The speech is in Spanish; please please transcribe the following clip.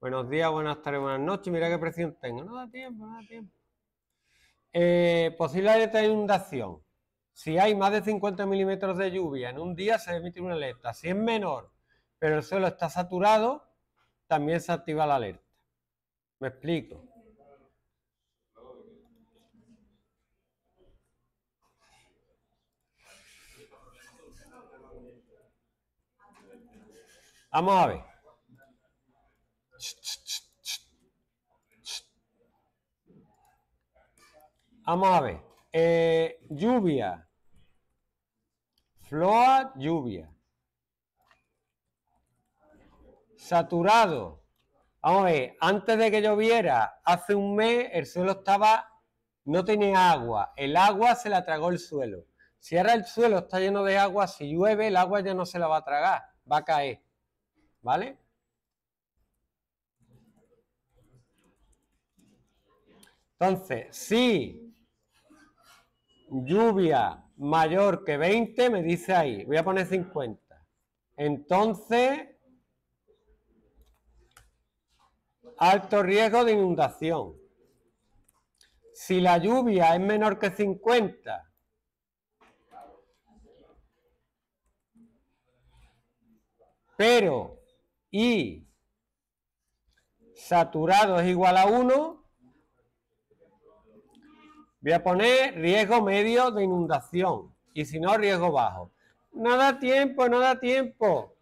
Buenos días, buenas tardes, buenas noches. Mira qué presión tengo. No da tiempo, no da tiempo. Eh, posible alerta de inundación. Si hay más de 50 milímetros de lluvia en un día, se emite una alerta. Si es menor, pero el suelo está saturado, también se activa la alerta. ¿Me explico? Vamos a ver. Vamos a ver. Eh, lluvia. Floa, lluvia. Saturado. Vamos a ver, antes de que lloviera, hace un mes el suelo estaba, no tenía agua. El agua se la tragó el suelo. Si ahora el suelo está lleno de agua, si llueve, el agua ya no se la va a tragar, va a caer. ¿Vale? Entonces, si lluvia mayor que 20, me dice ahí, voy a poner 50. Entonces, alto riesgo de inundación. Si la lluvia es menor que 50, pero y saturado es igual a 1, Voy a poner riesgo medio de inundación y si no, riesgo bajo. No da tiempo, no da tiempo.